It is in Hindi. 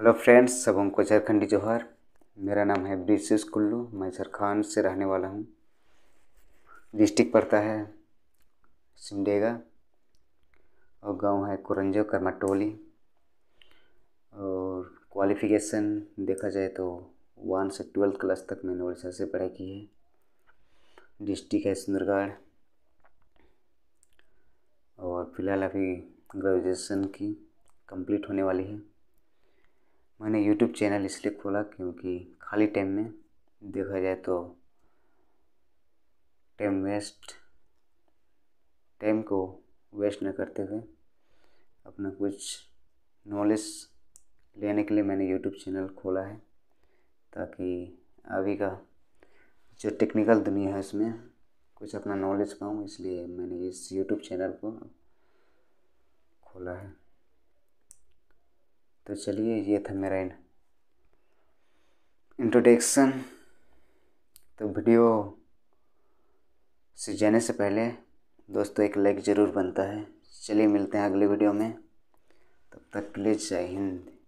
हेलो फ्रेंड्स सब हमको झारखंडी जोहर मेरा नाम है ब्रिशिस कुल्लू मैं झारखंड से रहने वाला हूँ डिस्ट्रिक्ट पड़ता है सिमडेगा और गांव है कुरंजो कर्माटोली और क्वालिफिकेशन देखा जाए तो वन से ट्वेल्थ क्लास तक मैंने उड़ीसा से पढ़ाई की है डिस्ट्रिक्ट है सुंदरगढ़ और फिलहाल अभी ग्रेजुएशन की कंप्लीट होने वाली है मैंने यूट्यूब चैनल इसलिए खोला क्योंकि खाली टाइम में देखा जाए तो टाइम वेस्ट टाइम को वेस्ट न करते हुए अपना कुछ नॉलेज लेने के लिए मैंने यूट्यूब चैनल खोला है ताकि अभी का जो टेक्निकल दुनिया है उसमें कुछ अपना नॉलेज पाऊँ इसलिए मैंने इस यूट्यूब चैनल को खोला है तो चलिए ये था मेरा इंट्रोडक्शन तो वीडियो से जाने से पहले दोस्तों एक लाइक ज़रूर बनता है चलिए मिलते हैं अगले वीडियो में तब तक प्लीज़ जय हिंद